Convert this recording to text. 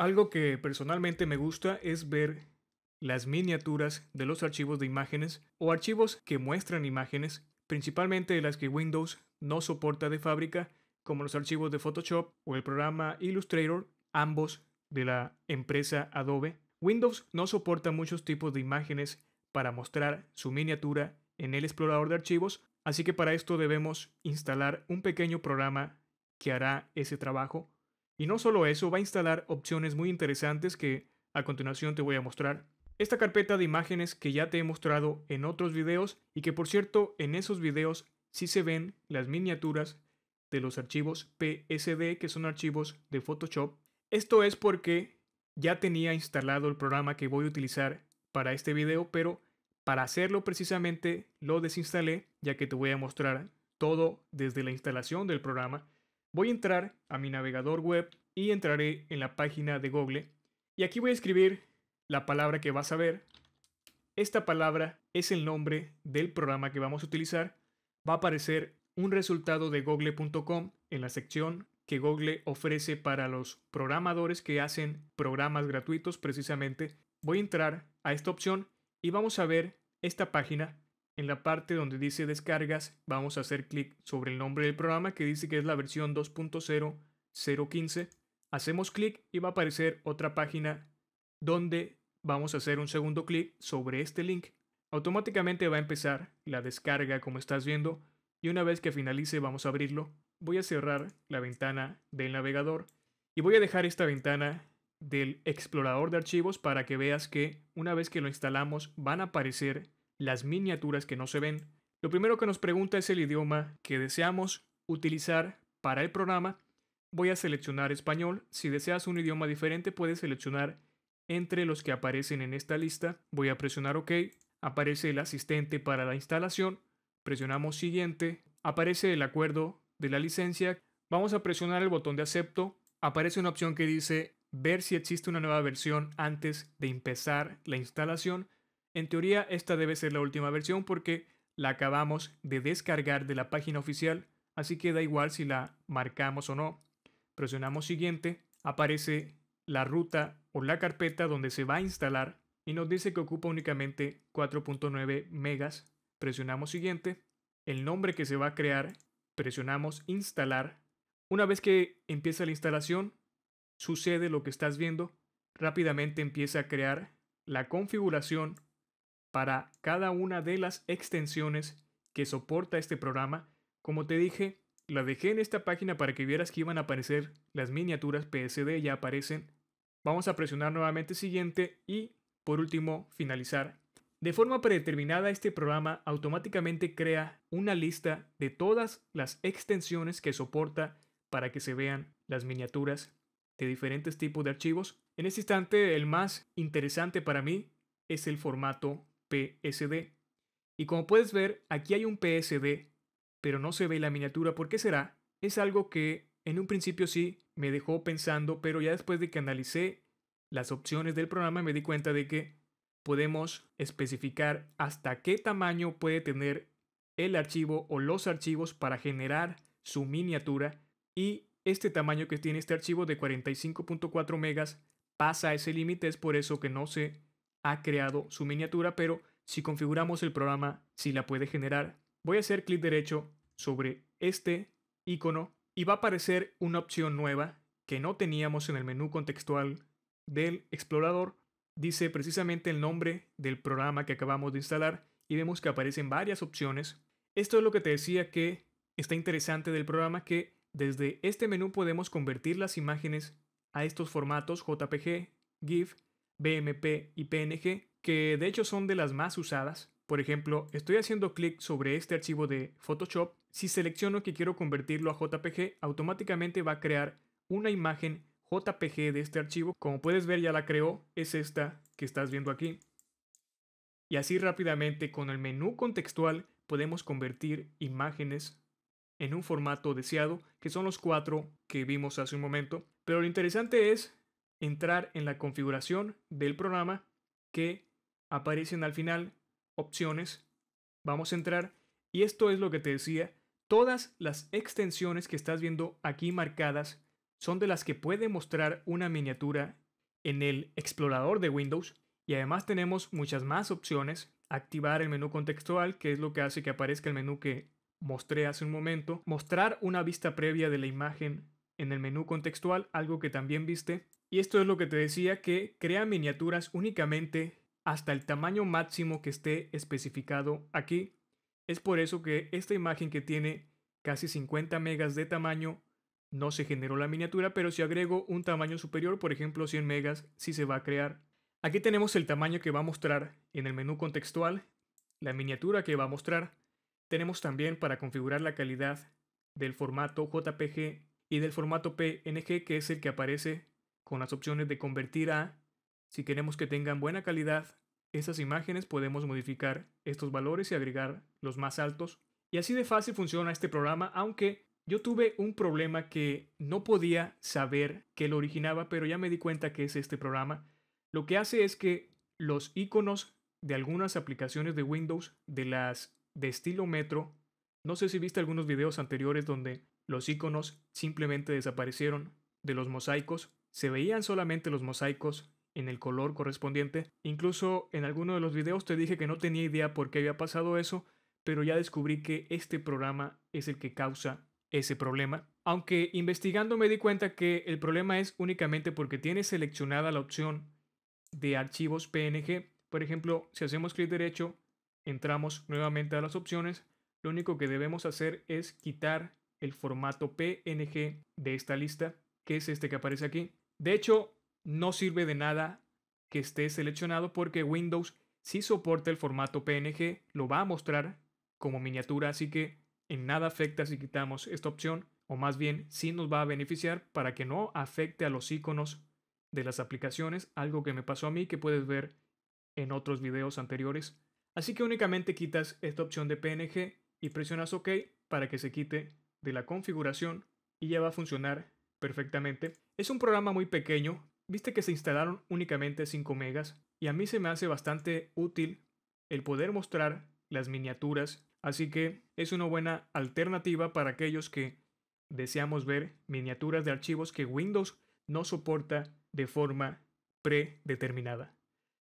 Algo que personalmente me gusta es ver las miniaturas de los archivos de imágenes o archivos que muestran imágenes, principalmente las que Windows no soporta de fábrica, como los archivos de Photoshop o el programa Illustrator, ambos de la empresa Adobe. Windows no soporta muchos tipos de imágenes para mostrar su miniatura en el explorador de archivos, así que para esto debemos instalar un pequeño programa que hará ese trabajo y no solo eso, va a instalar opciones muy interesantes que a continuación te voy a mostrar. Esta carpeta de imágenes que ya te he mostrado en otros videos y que por cierto en esos videos sí se ven las miniaturas de los archivos PSD que son archivos de Photoshop. Esto es porque ya tenía instalado el programa que voy a utilizar para este video, pero para hacerlo precisamente lo desinstalé ya que te voy a mostrar todo desde la instalación del programa Voy a entrar a mi navegador web y entraré en la página de Google. Y aquí voy a escribir la palabra que vas a ver. Esta palabra es el nombre del programa que vamos a utilizar. Va a aparecer un resultado de google.com en la sección que Google ofrece para los programadores que hacen programas gratuitos precisamente. Voy a entrar a esta opción y vamos a ver esta página en la parte donde dice descargas, vamos a hacer clic sobre el nombre del programa que dice que es la versión 2.0015. Hacemos clic y va a aparecer otra página donde vamos a hacer un segundo clic sobre este link. Automáticamente va a empezar la descarga como estás viendo y una vez que finalice vamos a abrirlo. Voy a cerrar la ventana del navegador y voy a dejar esta ventana del explorador de archivos para que veas que una vez que lo instalamos van a aparecer las miniaturas que no se ven, lo primero que nos pregunta es el idioma que deseamos utilizar para el programa. Voy a seleccionar español. Si deseas un idioma diferente, puedes seleccionar entre los que aparecen en esta lista. Voy a presionar OK. Aparece el asistente para la instalación. Presionamos siguiente. Aparece el acuerdo de la licencia. Vamos a presionar el botón de acepto. Aparece una opción que dice ver si existe una nueva versión antes de empezar la instalación. En teoría, esta debe ser la última versión porque la acabamos de descargar de la página oficial, así que da igual si la marcamos o no. Presionamos siguiente, aparece la ruta o la carpeta donde se va a instalar y nos dice que ocupa únicamente 4.9 megas. Presionamos siguiente, el nombre que se va a crear, presionamos instalar. Una vez que empieza la instalación, sucede lo que estás viendo, rápidamente empieza a crear la configuración para cada una de las extensiones que soporta este programa. Como te dije, la dejé en esta página para que vieras que iban a aparecer las miniaturas PSD, ya aparecen. Vamos a presionar nuevamente siguiente y por último finalizar. De forma predeterminada este programa automáticamente crea una lista de todas las extensiones que soporta para que se vean las miniaturas de diferentes tipos de archivos. En este instante el más interesante para mí es el formato PSD. Y como puedes ver, aquí hay un PSD, pero no se ve la miniatura. ¿Por qué será? Es algo que en un principio sí me dejó pensando, pero ya después de que analicé las opciones del programa me di cuenta de que podemos especificar hasta qué tamaño puede tener el archivo o los archivos para generar su miniatura y este tamaño que tiene este archivo de 45.4 megas pasa ese límite, es por eso que no se ha creado su miniatura, pero si configuramos el programa, si la puede generar, voy a hacer clic derecho sobre este icono y va a aparecer una opción nueva que no teníamos en el menú contextual del explorador. Dice precisamente el nombre del programa que acabamos de instalar y vemos que aparecen varias opciones. Esto es lo que te decía que está interesante del programa que desde este menú podemos convertir las imágenes a estos formatos JPG, GIF BMP y PNG, que de hecho son de las más usadas. Por ejemplo, estoy haciendo clic sobre este archivo de Photoshop. Si selecciono que quiero convertirlo a JPG, automáticamente va a crear una imagen JPG de este archivo. Como puedes ver ya la creó, es esta que estás viendo aquí. Y así rápidamente con el menú contextual podemos convertir imágenes en un formato deseado, que son los cuatro que vimos hace un momento. Pero lo interesante es entrar en la configuración del programa que aparecen al final, opciones, vamos a entrar y esto es lo que te decía, todas las extensiones que estás viendo aquí marcadas son de las que puede mostrar una miniatura en el explorador de Windows y además tenemos muchas más opciones, activar el menú contextual que es lo que hace que aparezca el menú que mostré hace un momento, mostrar una vista previa de la imagen en el menú contextual, algo que también viste. Y esto es lo que te decía, que crea miniaturas únicamente hasta el tamaño máximo que esté especificado aquí. Es por eso que esta imagen que tiene casi 50 megas de tamaño no se generó la miniatura, pero si agrego un tamaño superior, por ejemplo 100 megas, sí se va a crear. Aquí tenemos el tamaño que va a mostrar en el menú contextual, la miniatura que va a mostrar. Tenemos también para configurar la calidad del formato JPG y del formato PNG que es el que aparece con las opciones de convertir a. Si queremos que tengan buena calidad, esas imágenes podemos modificar estos valores y agregar los más altos. Y así de fácil funciona este programa, aunque yo tuve un problema que no podía saber que lo originaba, pero ya me di cuenta que es este programa. Lo que hace es que los iconos de algunas aplicaciones de Windows, de las de estilo Metro, no sé si viste algunos videos anteriores donde los iconos simplemente desaparecieron. De los mosaicos se veían solamente los mosaicos en el color correspondiente. Incluso en alguno de los videos te dije que no tenía idea por qué había pasado eso, pero ya descubrí que este programa es el que causa ese problema. Aunque investigando me di cuenta que el problema es únicamente porque tiene seleccionada la opción de archivos PNG. Por ejemplo, si hacemos clic derecho, entramos nuevamente a las opciones, lo único que debemos hacer es quitar el formato PNG de esta lista, que es este que aparece aquí. De hecho, no sirve de nada que esté seleccionado porque Windows sí soporta el formato PNG, lo va a mostrar como miniatura, así que en nada afecta si quitamos esta opción, o más bien sí nos va a beneficiar para que no afecte a los iconos de las aplicaciones, algo que me pasó a mí que puedes ver en otros videos anteriores. Así que únicamente quitas esta opción de PNG y presionas OK para que se quite de la configuración y ya va a funcionar perfectamente. Es un programa muy pequeño, viste que se instalaron únicamente 5 megas y a mí se me hace bastante útil el poder mostrar las miniaturas, así que es una buena alternativa para aquellos que deseamos ver miniaturas de archivos que Windows no soporta de forma predeterminada.